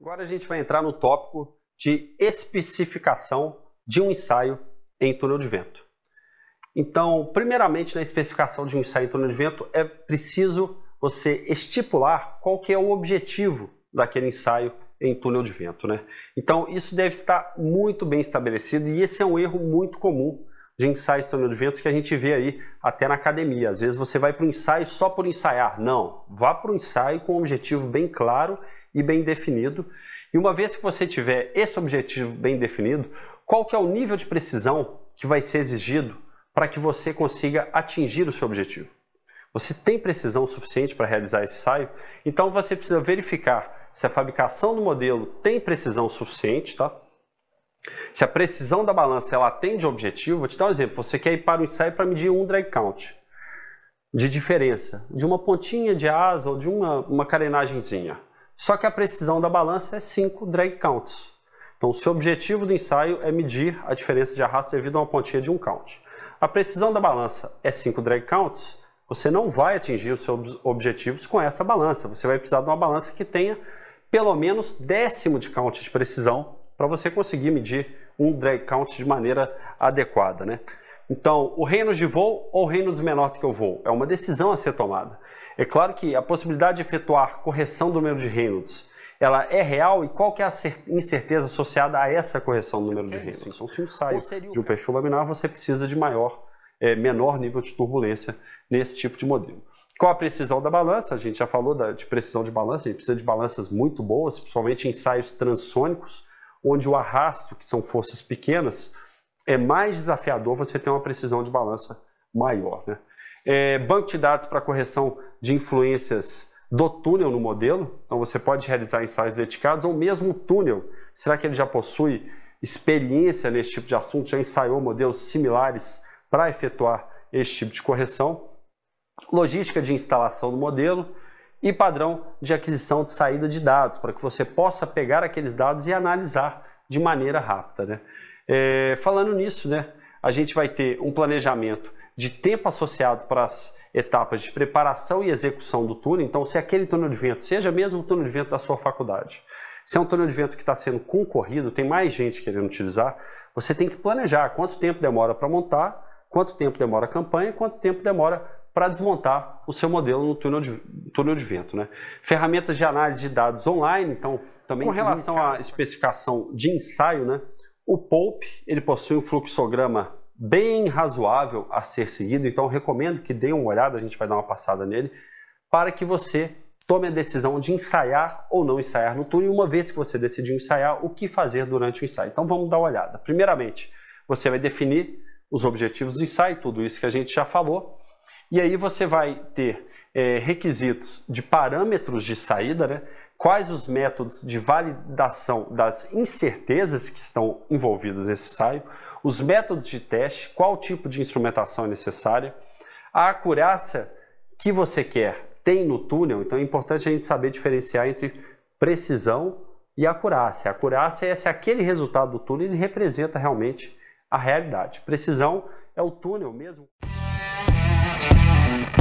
Agora a gente vai entrar no tópico de especificação de um ensaio em túnel de vento. Então, primeiramente, na especificação de um ensaio em túnel de vento, é preciso você estipular qual que é o objetivo daquele ensaio em túnel de vento. Né? Então, isso deve estar muito bem estabelecido e esse é um erro muito comum de ensaios tornojuventos que a gente vê aí até na academia. Às vezes você vai para o ensaio só por ensaiar. Não, vá para o ensaio com um objetivo bem claro e bem definido. E uma vez que você tiver esse objetivo bem definido, qual que é o nível de precisão que vai ser exigido para que você consiga atingir o seu objetivo? Você tem precisão suficiente para realizar esse ensaio? Então você precisa verificar se a fabricação do modelo tem precisão suficiente, tá? Se a precisão da balança ela atende o objetivo, vou te dar um exemplo. Você quer ir para o ensaio para medir um drag count de diferença, de uma pontinha de asa ou de uma, uma carenagemzinha. Só que a precisão da balança é 5 drag counts. Então, se o objetivo do ensaio é medir a diferença de arrasto devido a uma pontinha de um count. A precisão da balança é 5 drag counts, você não vai atingir os seus objetivos com essa balança. Você vai precisar de uma balança que tenha pelo menos décimo de count de precisão para você conseguir medir um drag count de maneira adequada. Né? Então, o Reynolds de voo ou o Reynolds menor do que o voo? É uma decisão a ser tomada. É claro que a possibilidade de efetuar correção do número de Reynolds ela é real e qual que é a incerteza associada a essa correção do número de é Reynolds? Então, se o ensaio de um perfil laminar, você precisa de maior, é, menor nível de turbulência nesse tipo de modelo. Qual a precisão da balança? A gente já falou da, de precisão de balança, a gente precisa de balanças muito boas, principalmente ensaios transônicos, onde o arrasto, que são forças pequenas, é mais desafiador, você tem uma precisão de balança maior. Né? É, banco de dados para correção de influências do túnel no modelo, então você pode realizar ensaios dedicados, ou mesmo o túnel, será que ele já possui experiência nesse tipo de assunto, já ensaiou modelos similares para efetuar esse tipo de correção? Logística de instalação do modelo, e padrão de aquisição de saída de dados, para que você possa pegar aqueles dados e analisar de maneira rápida. Né? É, falando nisso, né, a gente vai ter um planejamento de tempo associado para as etapas de preparação e execução do túnel. Então, se aquele túnel de vento, seja mesmo o túnel de vento da sua faculdade, se é um túnel de vento que está sendo concorrido, tem mais gente querendo utilizar, você tem que planejar quanto tempo demora para montar, quanto tempo demora a campanha, quanto tempo demora para desmontar o seu modelo no túnel de, túnel de vento. Né? Ferramentas de análise de dados online, então, também com relação à especificação de ensaio, né? o POPE ele possui um fluxograma bem razoável a ser seguido, então recomendo que dê uma olhada, a gente vai dar uma passada nele, para que você tome a decisão de ensaiar ou não ensaiar no túnel, e uma vez que você decidiu ensaiar, o que fazer durante o ensaio. Então vamos dar uma olhada. Primeiramente, você vai definir os objetivos do ensaio, tudo isso que a gente já falou, e aí você vai ter é, requisitos de parâmetros de saída, né? quais os métodos de validação das incertezas que estão envolvidas nesse saio? os métodos de teste, qual tipo de instrumentação é necessária, a acurácia que você quer tem no túnel, então é importante a gente saber diferenciar entre precisão e acurácia. A acurácia é se aquele resultado do túnel ele representa realmente a realidade. Precisão é o túnel mesmo. Thank you.